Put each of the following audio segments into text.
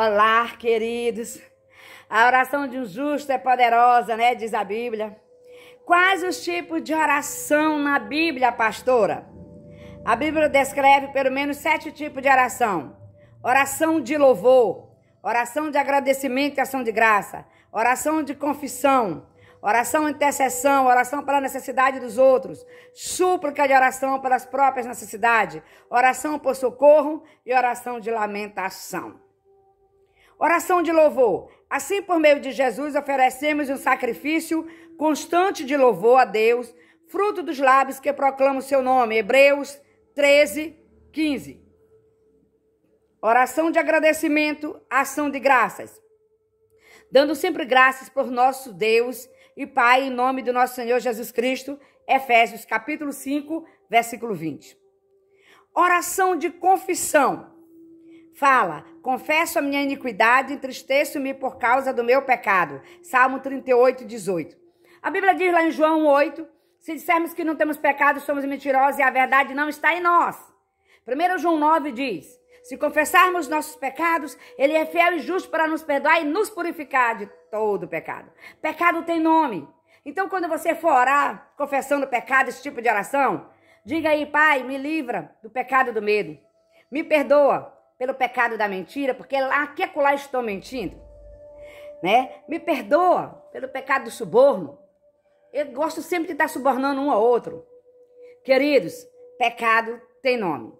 Olá, queridos. A oração de um justo é poderosa, né? Diz a Bíblia. Quais os tipos de oração na Bíblia, pastora? A Bíblia descreve pelo menos sete tipos de oração: oração de louvor, oração de agradecimento e ação de graça, oração de confissão, oração de intercessão, oração pela necessidade dos outros, súplica de oração pelas próprias necessidades, oração por socorro e oração de lamentação. Oração de louvor. Assim, por meio de Jesus, oferecemos um sacrifício constante de louvor a Deus, fruto dos lábios que proclamam o seu nome. Hebreus 13, 15. Oração de agradecimento, ação de graças. Dando sempre graças por nosso Deus e Pai, em nome do nosso Senhor Jesus Cristo. Efésios capítulo 5, versículo 20. Oração de confissão. Fala, Confesso a minha iniquidade, entristeço-me por causa do meu pecado. Salmo 38, 18. A Bíblia diz lá em João 8: se dissermos que não temos pecado, somos mentirosos e a verdade não está em nós. 1 João 9 diz: se confessarmos nossos pecados, Ele é fiel e justo para nos perdoar e nos purificar de todo pecado. Pecado tem nome. Então, quando você for orar, confessando pecado, esse tipo de oração, diga aí, Pai, me livra do pecado do medo. Me perdoa pelo pecado da mentira, porque é lá que acolá é estou mentindo, né? Me perdoa pelo pecado do suborno. Eu gosto sempre de estar subornando um ao outro. Queridos, pecado tem nome.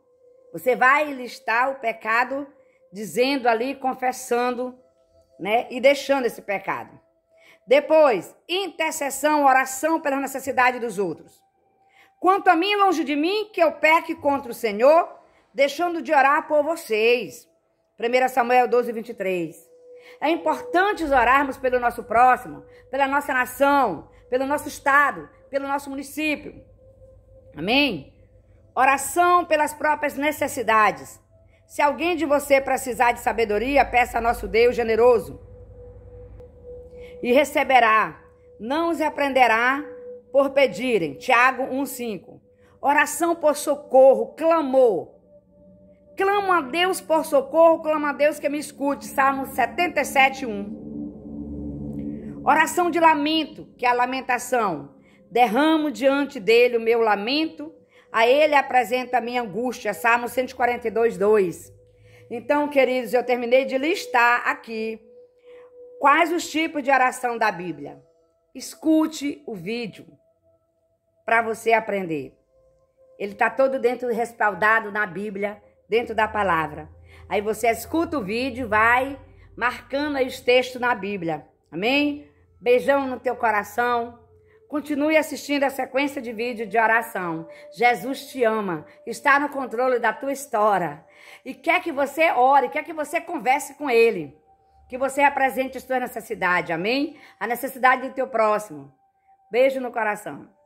Você vai listar o pecado dizendo ali, confessando, né? E deixando esse pecado. Depois, intercessão, oração pela necessidade dos outros. Quanto a mim, longe de mim, que eu peque contra o Senhor, deixando de orar por vocês. 1 Samuel 12, 23. É importante orarmos pelo nosso próximo, pela nossa nação, pelo nosso estado, pelo nosso município. Amém? Oração pelas próprias necessidades. Se alguém de você precisar de sabedoria, peça a nosso Deus generoso. E receberá, não os repreenderá por pedirem. Tiago 1,5. Oração por socorro, clamor Clamo a Deus por socorro, clamo a Deus que me escute. Salmo 77, 1. Oração de lamento, que é a lamentação. Derramo diante dele o meu lamento, a ele apresenta a minha angústia. Salmo 142, 2. Então, queridos, eu terminei de listar aqui quais os tipos de oração da Bíblia. Escute o vídeo para você aprender. Ele está todo dentro respaldado na Bíblia dentro da palavra. Aí você escuta o vídeo, vai marcando aí os textos na Bíblia. Amém? Beijão no teu coração. Continue assistindo a sequência de vídeo de oração. Jesus te ama, está no controle da tua história e quer que você ore, quer que você converse com Ele, que você apresente as tuas necessidades, amém? A necessidade do teu próximo. Beijo no coração.